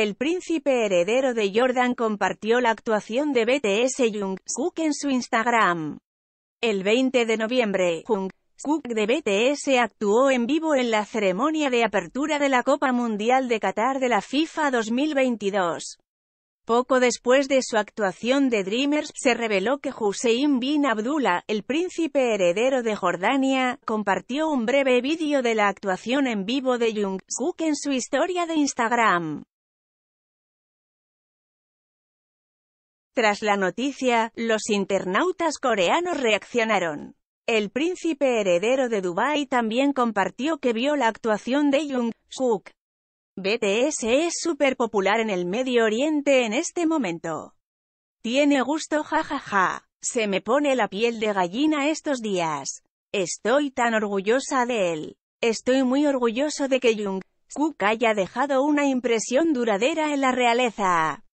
El príncipe heredero de Jordan compartió la actuación de BTS Jungkook en su Instagram. El 20 de noviembre, Jungkook de BTS actuó en vivo en la ceremonia de apertura de la Copa Mundial de Qatar de la FIFA 2022. Poco después de su actuación de Dreamers, se reveló que Hussein bin Abdullah, el príncipe heredero de Jordania, compartió un breve vídeo de la actuación en vivo de Jungkook en su historia de Instagram. Tras la noticia, los internautas coreanos reaccionaron. El príncipe heredero de Dubái también compartió que vio la actuación de Jung-suk. BTS es súper popular en el Medio Oriente en este momento. Tiene gusto jajaja. Se me pone la piel de gallina estos días. Estoy tan orgullosa de él. Estoy muy orgulloso de que Jung-suk haya dejado una impresión duradera en la realeza.